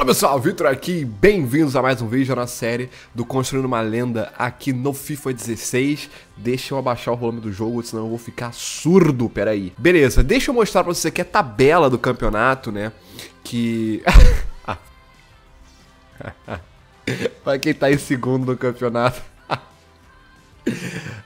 Fala pessoal, Vitor aqui, bem-vindos a mais um vídeo na série do Construindo uma Lenda aqui no FIFA 16. Deixa eu abaixar o volume do jogo, senão eu vou ficar surdo, peraí. Beleza, deixa eu mostrar pra você aqui a é tabela do campeonato, né, que... Ah. pra quem tá em segundo no campeonato...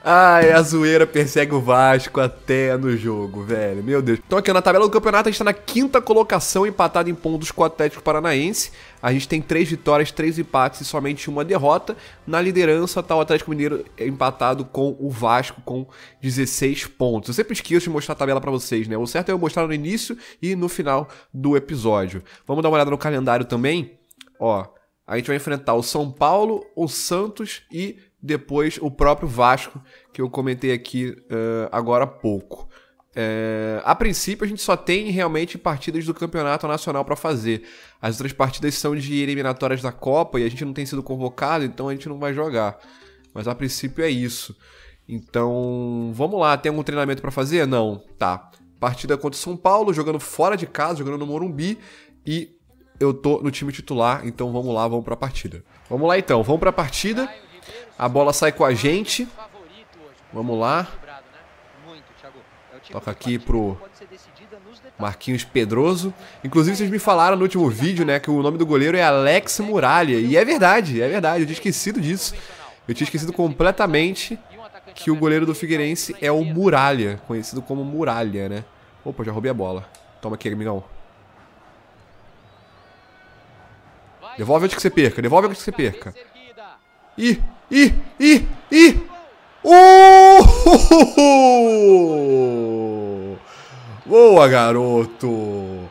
Ai, a zoeira persegue o Vasco até no jogo, velho. Meu Deus. Então aqui na tabela do campeonato a gente tá na quinta colocação, empatado em pontos com o Atlético Paranaense. A gente tem três vitórias, três empates e somente uma derrota. Na liderança tá o Atlético Mineiro empatado com o Vasco com 16 pontos. Eu sempre esqueço de mostrar a tabela para vocês, né? O certo é eu mostrar no início e no final do episódio. Vamos dar uma olhada no calendário também? Ó, a gente vai enfrentar o São Paulo, o Santos e depois o próprio Vasco, que eu comentei aqui uh, agora há pouco. É, a princípio, a gente só tem realmente partidas do campeonato nacional para fazer. As outras partidas são de eliminatórias da Copa e a gente não tem sido convocado, então a gente não vai jogar. Mas a princípio é isso. Então, vamos lá. Tem algum treinamento para fazer? Não. Tá. Partida contra o São Paulo, jogando fora de casa, jogando no Morumbi. E eu tô no time titular, então vamos lá, vamos pra partida. Vamos lá então, vamos pra partida. A bola sai com a gente. Vamos lá. Toca aqui pro Marquinhos Pedroso. Inclusive, vocês me falaram no último vídeo, né, que o nome do goleiro é Alex Muralha. E é verdade, é verdade. Eu tinha esquecido disso. Eu tinha esquecido completamente que o goleiro do Figueirense é o Muralha, conhecido como Muralha, né? Opa, já roubei a bola. Toma aqui, amigão. Devolve antes que você perca, devolve antes que você perca. Ih, e, e, e. Uh! Boa, garoto.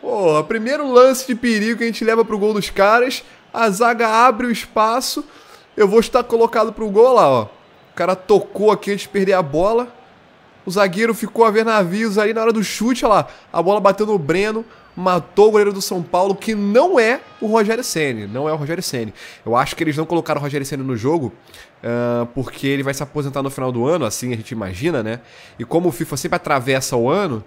Porra, primeiro lance de perigo que a gente leva pro gol dos caras. A zaga abre o espaço. Eu vou estar colocado pro gol lá, ó. O cara tocou aqui antes de perder a bola. O zagueiro ficou a ver navios ali na hora do chute, olha lá. A bola bateu no Breno matou o goleiro do São Paulo, que não é o Rogério Ceni, não é o Rogério Ceni. Eu acho que eles não colocaram o Rogério Ceni no jogo, uh, porque ele vai se aposentar no final do ano, assim a gente imagina, né? E como o FIFA sempre atravessa o ano,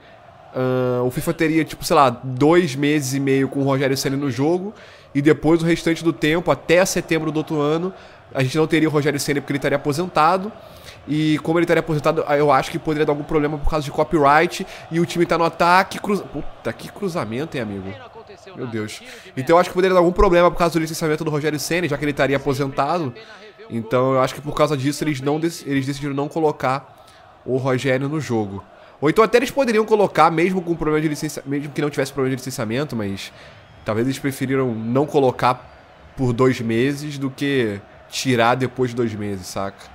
uh, o FIFA teria, tipo, sei lá, dois meses e meio com o Rogério Ceni no jogo, e depois o restante do tempo, até setembro do outro ano, a gente não teria o Rogério Ceni porque ele estaria aposentado. E como ele estaria tá aposentado, ah, eu acho que poderia dar algum problema por causa de copyright. E o time tá no ataque. Cruza... Puta, que cruzamento, hein, amigo? Meu Deus. Então eu acho que poderia dar algum problema por causa do licenciamento do Rogério Senna, já que ele estaria aposentado. Então eu acho que por causa disso eles, não eles decidiram não colocar o Rogério no jogo. Ou então até eles poderiam colocar, mesmo com problema de licenciamento, mesmo que não tivesse problema de licenciamento, mas talvez eles preferiram não colocar por dois meses do que tirar depois de dois meses, saca?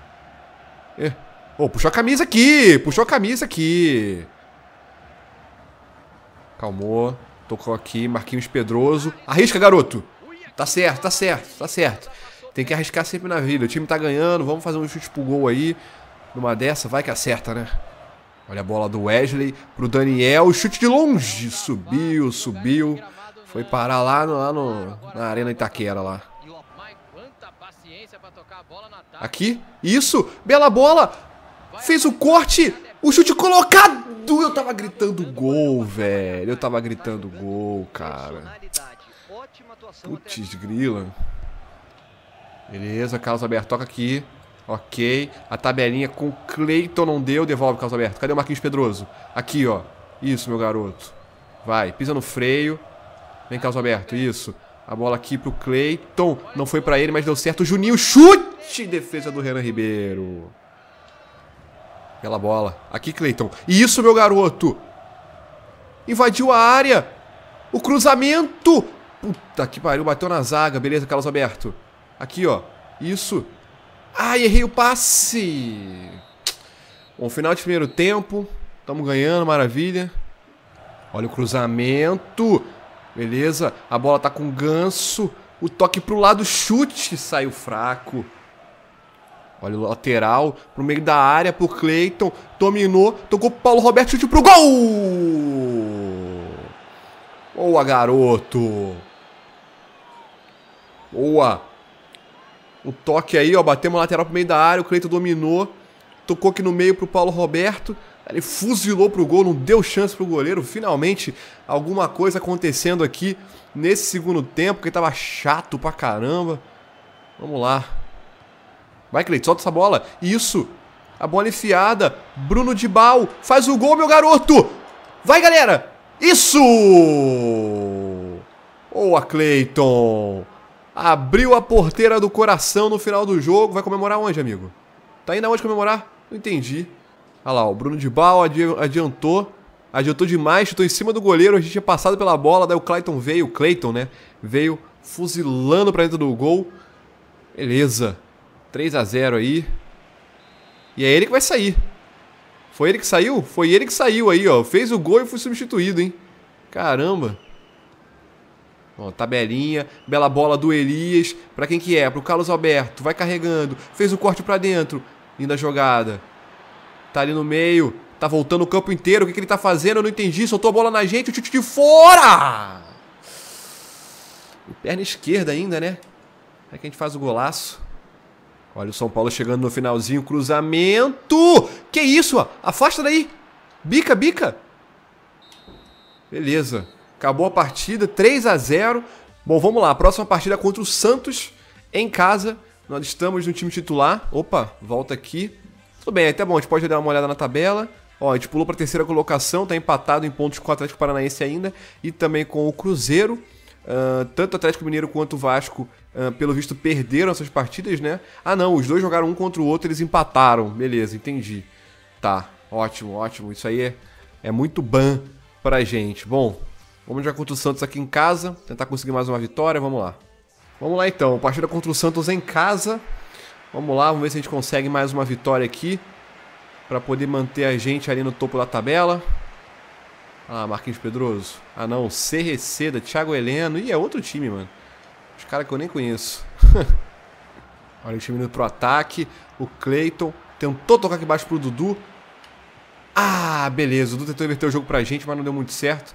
Oh, puxou a camisa aqui! Puxou a camisa aqui! Calmou. Tocou aqui, Marquinhos Pedroso. Arrisca, garoto! Tá certo, tá certo, tá certo. Tem que arriscar sempre na vida. O time tá ganhando, vamos fazer um chute pro gol aí. Numa dessa, vai que acerta, né? Olha a bola do Wesley pro Daniel. Chute de longe! Subiu, subiu. Foi parar lá, no, lá no, na Arena Itaquera lá. Aqui. Isso. Bela bola. Fez o corte. O chute colocado. Eu tava gritando gol, velho. Eu tava gritando gol, cara. Putz, grila. Beleza, Carlos Alberto toca aqui. Ok. A tabelinha com o Cleiton não deu. Devolve, Carlos Alberto. Cadê o Marquinhos Pedroso? Aqui, ó. Isso, meu garoto. Vai, pisa no freio. Vem, Carlos Alberto. Isso. A bola aqui pro Cleiton. Não foi para ele, mas deu certo. Juninho, chute! Defesa do Renan Ribeiro. Pela bola. Aqui, Cleiton. E isso, meu garoto. Invadiu a área. O cruzamento. Puta que pariu. Bateu na zaga. Beleza, Carlos Alberto. Aqui, ó. Isso. Ai, errei o passe. Bom, final de primeiro tempo. Estamos ganhando, maravilha. Olha o cruzamento. Beleza? A bola tá com ganso. O toque pro lado, chute, saiu fraco. Olha o lateral pro meio da área, pro Cleiton. Dominou, tocou pro Paulo Roberto, chute pro gol! Boa, garoto! Boa! o toque aí, ó, batemos lateral pro meio da área, o Cleiton dominou. Tocou aqui no meio pro Paulo Roberto. Ele fuzilou pro gol, não deu chance pro goleiro. Finalmente, alguma coisa acontecendo aqui nesse segundo tempo, que estava chato pra caramba. Vamos lá. Vai, Cleiton, solta essa bola. Isso. A bola enfiada. Bruno de Bal. Faz o gol, meu garoto. Vai, galera. Isso! Boa, Cleiton. Abriu a porteira do coração no final do jogo. Vai comemorar onde, amigo? Tá indo aonde comemorar? Não entendi. Olha lá, o Bruno de Bal adiantou. Adiantou demais, estou em cima do goleiro, a gente tinha passado pela bola, daí o Clayton veio, o Clayton, né? Veio fuzilando para dentro do gol. Beleza. 3 a 0 aí. E é ele que vai sair. Foi ele que saiu? Foi ele que saiu aí, ó. Fez o gol e foi substituído, hein? Caramba. Ó, tabelinha, bela bola do Elias. Para quem que é? Pro Carlos Alberto. Vai carregando. Fez o corte para dentro. Linda jogada. Tá ali no meio. Tá voltando o campo inteiro. O que, que ele tá fazendo? Eu não entendi. Soltou a bola na gente. O chute de fora! E perna esquerda ainda, né? É que a gente faz o golaço. Olha o São Paulo chegando no finalzinho. Cruzamento! Que isso? Ó? Afasta daí! Bica, bica! Beleza. Acabou a partida. 3 a 0 Bom, vamos lá. A próxima partida é contra o Santos em casa. Nós estamos no time titular. Opa, volta aqui. Tudo bem, até tá bom, a gente pode dar uma olhada na tabela. Ó, a gente pulou para a terceira colocação, está empatado em pontos com o Atlético Paranaense ainda e também com o Cruzeiro. Uh, tanto o Atlético Mineiro quanto o Vasco, uh, pelo visto, perderam essas partidas, né? Ah, não, os dois jogaram um contra o outro, eles empataram. Beleza, entendi. Tá, ótimo, ótimo. Isso aí é, é muito ban pra gente. Bom, vamos jogar contra o Santos aqui em casa, tentar conseguir mais uma vitória, vamos lá. Vamos lá então, partida contra o Santos em casa. Vamos lá, vamos ver se a gente consegue mais uma vitória aqui. Para poder manter a gente ali no topo da tabela. Ah, Marquinhos Pedroso. Ah não, CRC da Thiago Heleno. Ih, é outro time, mano. Os caras que eu nem conheço. Olha o time indo pro ataque. O Cleiton tentou tocar aqui embaixo pro Dudu. Ah, beleza. O Dudu tentou inverter o jogo pra gente, mas não deu muito certo.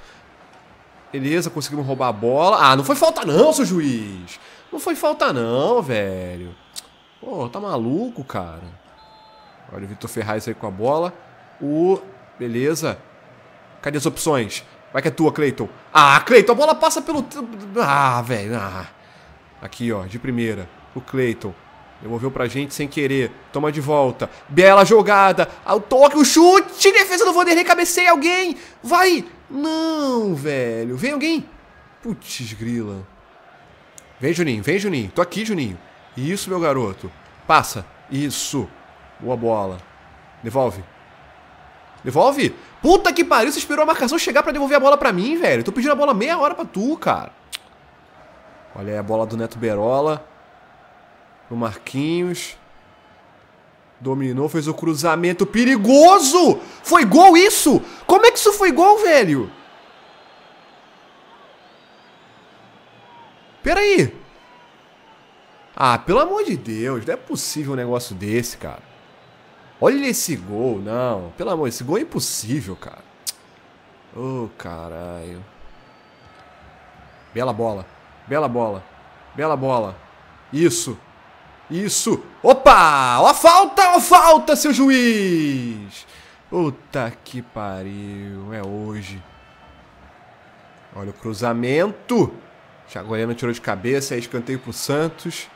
Beleza, conseguimos roubar a bola. Ah, não foi falta não, seu juiz. Não foi falta não, velho. Pô, tá maluco, cara. Olha o Vitor Ferraz aí com a bola. O. Beleza. Cadê as opções? Vai que é tua, Cleiton. Ah, Cleiton, a bola passa pelo. Ah, velho. Ah. Aqui, ó, de primeira. O Cleiton. Devolveu pra gente sem querer. Toma de volta. Bela jogada. Ao ah, toque, o chute. Defesa do Vanderlei. Cabeceia alguém. Vai. Não, velho. Vem alguém. Putz, grila. Vem, Juninho. Vem, Juninho. Tô aqui, Juninho. Isso, meu garoto. Passa. Isso. Boa bola. Devolve. Devolve. Puta que pariu, você esperou a marcação chegar pra devolver a bola pra mim, velho. Tô pedindo a bola meia hora pra tu, cara. Olha aí a bola do Neto Berola. Pro Marquinhos. Dominou, fez o cruzamento perigoso! Foi gol isso? Como é que isso foi gol, velho? Pera aí. Ah, pelo amor de Deus, não é possível um negócio desse, cara. Olha esse gol, não. Pelo amor, esse gol é impossível, cara. Ô, oh, caralho. Bela bola. Bela bola. Bela bola. Isso. Isso. Opa! Ó a falta, ó a falta, seu juiz. Puta que pariu. É hoje. Olha o cruzamento. Chagoiano tirou de cabeça, é escanteio pro Santos.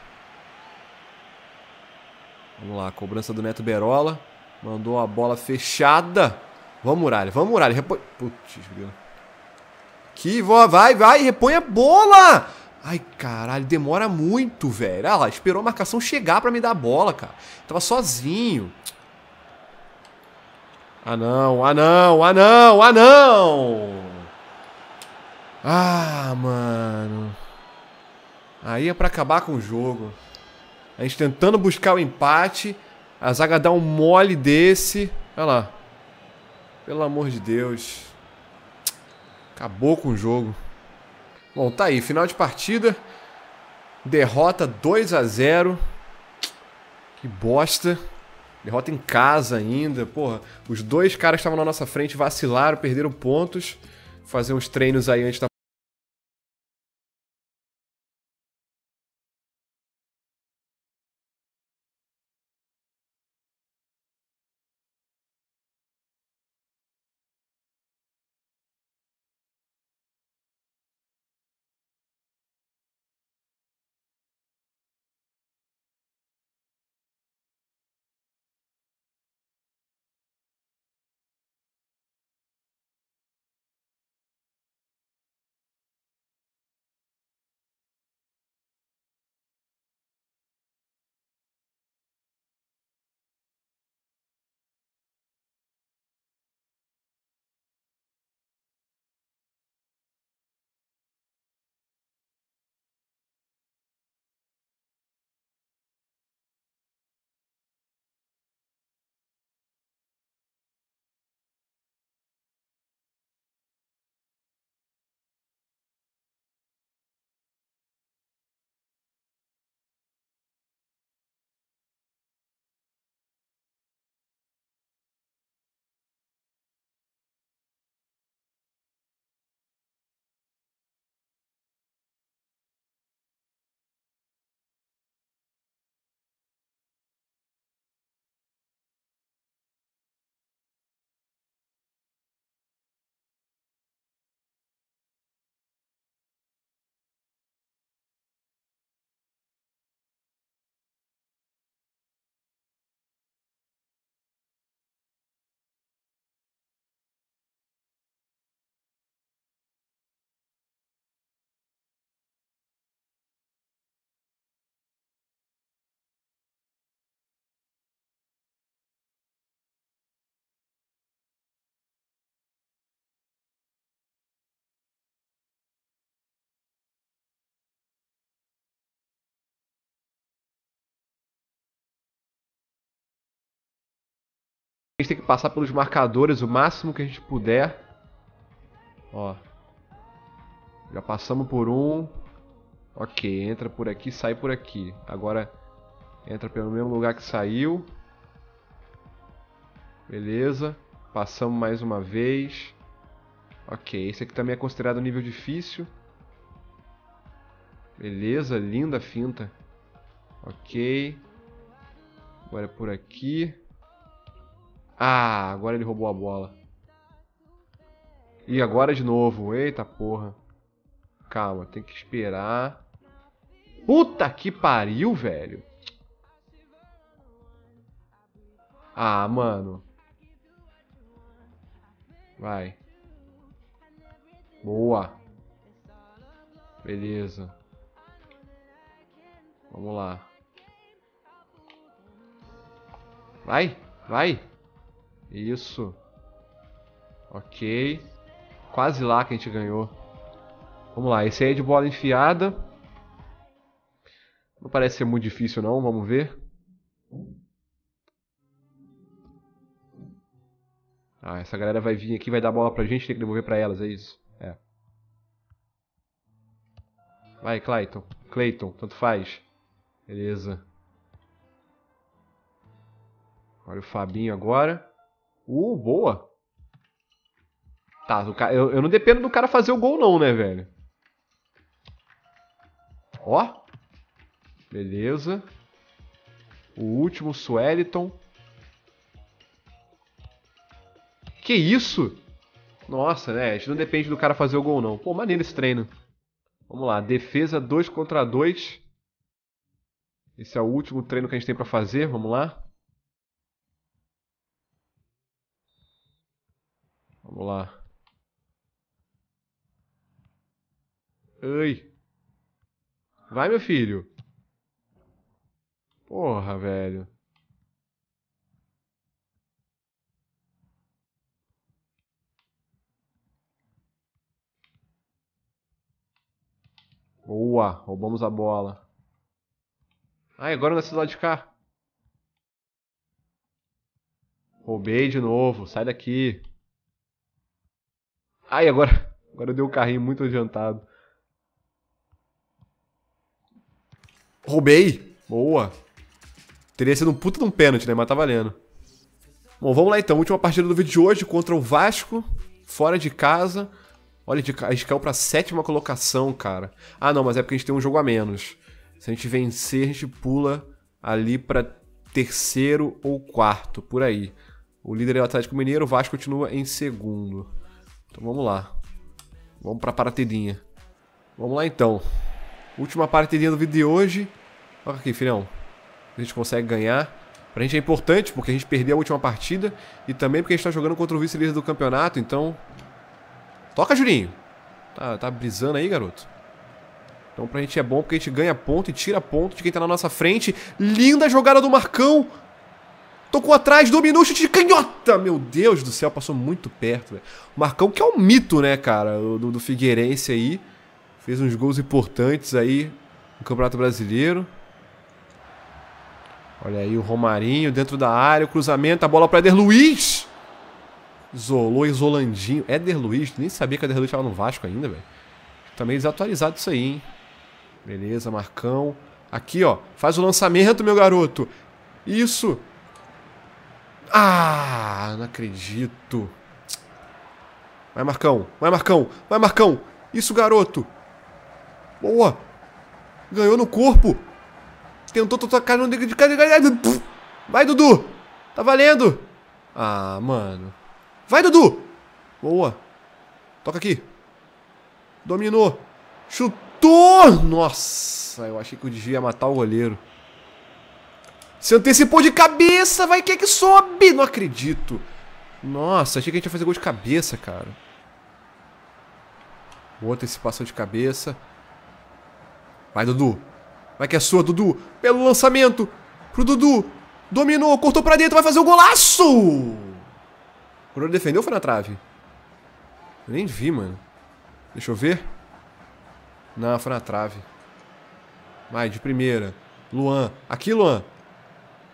Vamos lá, cobrança do Neto Berola. Mandou a bola fechada. Vamos, Muralha, vamos, Muralha. Repõe. Putz, grilo. Que vai, vai, repõe a bola! Ai, caralho, demora muito, velho. Ah lá, esperou a marcação chegar para me dar a bola, cara. Tava sozinho. Ah não, ah não, ah não, ah não! Ah, mano. Aí é pra acabar com o jogo. A gente tentando buscar o empate. A zaga dá um mole desse. Olha lá. Pelo amor de Deus. Acabou com o jogo. Bom, tá aí. Final de partida. Derrota 2 a 0 Que bosta. Derrota em casa ainda. Porra, os dois caras que estavam na nossa frente vacilaram, perderam pontos. Fazer uns treinos aí antes da A gente tem que passar pelos marcadores o máximo que a gente puder. Ó. Já passamos por um. Ok, entra por aqui, sai por aqui. Agora entra pelo mesmo lugar que saiu. Beleza. Passamos mais uma vez. Ok, esse aqui também é considerado nível difícil. Beleza, linda finta. Ok. Agora é por aqui. Ah, agora ele roubou a bola. E agora de novo. Eita porra. Calma, tem que esperar. Puta que pariu, velho. Ah, mano. Vai. Boa. Beleza. Vamos lá. Vai, vai. Isso. Ok. Quase lá que a gente ganhou. Vamos lá, esse aí é de bola enfiada. Não parece ser muito difícil não, vamos ver. Ah, essa galera vai vir aqui, vai dar bola pra gente, tem que devolver pra elas, é isso. É. Vai, Clayton. Clayton, tanto faz. Beleza. Olha o Fabinho agora. Uh, boa. Tá, eu, eu não dependo do cara fazer o gol não, né, velho? Ó. Beleza. O último, Swellington. Que isso? Nossa, né? A gente não depende do cara fazer o gol, não. Pô, maneiro esse treino. Vamos lá, defesa 2 contra 2. Esse é o último treino que a gente tem para fazer, vamos lá. Vamos lá. Ai. Vai, meu filho. Porra, velho. Boa, roubamos a bola. Ai, agora nesse é lado de cá. Roubei de novo, sai daqui. Ai, agora, agora deu um carrinho muito adiantado. Roubei. Boa. Teria sido um puta de um pênalti, né? Mas tá valendo. Bom, vamos lá então. Última partida do vídeo de hoje contra o Vasco. Fora de casa. Olha, a gente caiu pra sétima colocação, cara. Ah, não, mas é porque a gente tem um jogo a menos. Se a gente vencer, a gente pula ali pra terceiro ou quarto, por aí. O líder é o Atlético Mineiro, o Vasco continua em segundo. Então vamos lá. Vamos para a partidinha. Vamos lá então. Última partidinha do vídeo de hoje. Olha aqui, filhão. A gente consegue ganhar. Pra gente é importante, porque a gente perdeu a última partida. E também porque a gente tá jogando contra o vice-líder do campeonato, então... Toca, Julinho! Tá, tá brisando aí, garoto. Então pra gente é bom porque a gente ganha ponto e tira ponto de quem tá na nossa frente. Linda jogada do Marcão! Tocou atrás, dominou o chute de canhota. Meu Deus do céu, passou muito perto. velho. Marcão que é um mito, né, cara, do, do Figueirense aí. Fez uns gols importantes aí no Campeonato Brasileiro. Olha aí o Romarinho dentro da área, o cruzamento, a bola para Eder Luiz. Isolou, isolandinho. Eder Luiz, nem sabia que Eder Luiz estava no Vasco ainda, velho. também meio desatualizado isso aí, hein? Beleza, Marcão. Aqui, ó. Faz o lançamento, meu garoto. Isso. Ah, não acredito. Vai, Marcão. Vai, Marcão. Vai, Marcão. Isso, garoto. Boa. Ganhou no corpo. Tentou tocar no de Vai, Dudu. Tá valendo. Ah, mano. Vai, Dudu. Boa. Toca aqui. Dominou. Chutou. Nossa, eu achei que o Digi ia matar o goleiro. Se antecipou de cabeça, vai que que sobe. Não acredito. Nossa, achei que a gente ia fazer gol de cabeça, cara. Boa antecipação de cabeça. Vai, Dudu. Vai que é sua, Dudu. Pelo lançamento. Pro Dudu. Dominou, cortou pra dentro, vai fazer o golaço! O defendeu ou foi na trave? Eu nem vi, mano. Deixa eu ver. Não, foi na trave. Vai, de primeira. Luan. Aqui, Luan.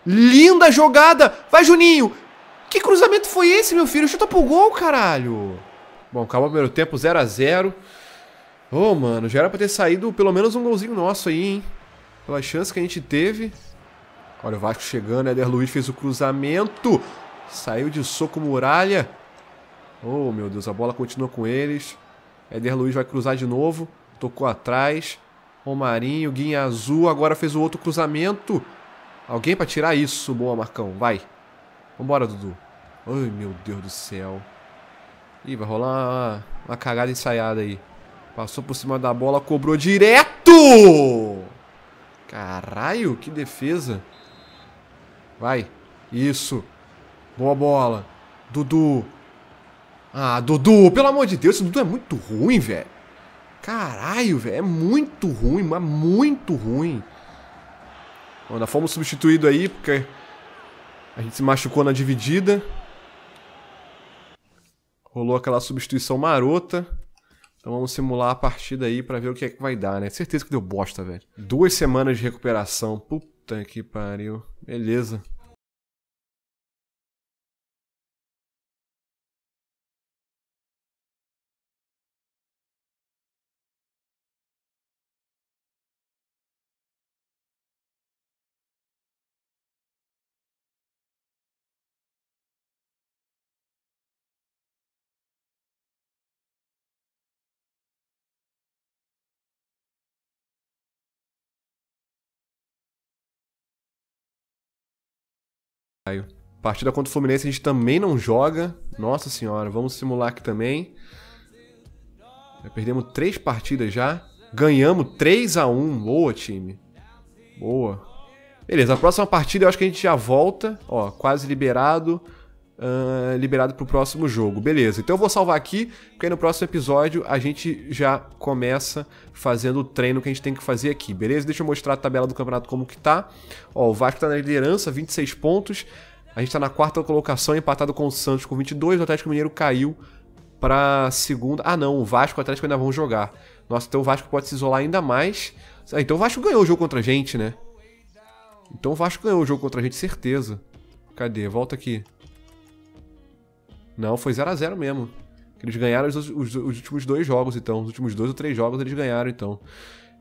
Linda jogada. Vai, Juninho. Que cruzamento foi esse, meu filho? Chuta pro gol, caralho. Bom, acabou o primeiro tempo 0 a 0 Ô, oh, mano, já era pra ter saído pelo menos um golzinho nosso aí, hein? Pela chance que a gente teve. Olha o Vasco chegando, Eder Luiz fez o cruzamento. Saiu de soco muralha. Oh, meu Deus, a bola continua com eles. Eder Luiz vai cruzar de novo. Tocou atrás. Romarinho, Guinha Azul, agora fez o outro cruzamento. Alguém pra tirar isso. Boa, Marcão. Vai. Vambora, Dudu. Ai, meu Deus do céu. Ih, vai rolar uma, uma cagada ensaiada aí. Passou por cima da bola, cobrou direto! Caralho, que defesa. Vai. Isso. Boa bola. Dudu. Ah, Dudu, pelo amor de Deus, esse Dudu é muito ruim, velho. Caralho, velho, é muito ruim, mas muito ruim. Ainda fomos substituídos aí, porque a gente se machucou na dividida. Rolou aquela substituição marota. Então vamos simular a partida aí para ver o que é que vai dar, né? Certeza que deu bosta, velho. Duas semanas de recuperação. Puta que pariu. Beleza. Partida contra o Fluminense a gente também não joga. Nossa senhora, vamos simular aqui também. Já perdemos três partidas já. Ganhamos 3 a 1 Boa, time. Boa. Beleza, a próxima partida eu acho que a gente já volta. Ó, quase liberado uh, liberado para o próximo jogo. Beleza, então eu vou salvar aqui, porque no próximo episódio a gente já começa fazendo o treino que a gente tem que fazer aqui, beleza? Deixa eu mostrar a tabela do campeonato como que tá. Ó, o Vasco está na liderança, 26 pontos. A gente está na quarta colocação, empatado com o Santos com 22. O Atlético Mineiro caiu para segunda. Ah, não, o Vasco e o Atlético ainda vão jogar. Nossa, então o Vasco pode se isolar ainda mais. Ah, então o Vasco ganhou o jogo contra a gente, né? Então o Vasco ganhou o jogo contra a gente, certeza. Cadê? Volta aqui. Não, foi 0 a 0 mesmo. Eles ganharam os, os, os, últimos dois jogos, então. Os últimos dois ou três jogos eles ganharam, então.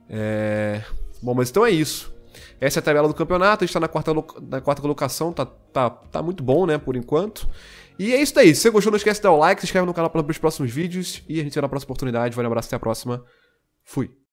É... Bom, mas então é isso. Essa é a tabela do campeonato. A gente tá na quarta, na quarta colocação. Tá, tá, tá muito bom, né, por enquanto. E é isso daí. Se você gostou, não esquece de dar o like, se inscreve no canal para os próximos vídeos. E a gente se vê na próxima oportunidade. Valeu, um abraço, até a próxima. Fui.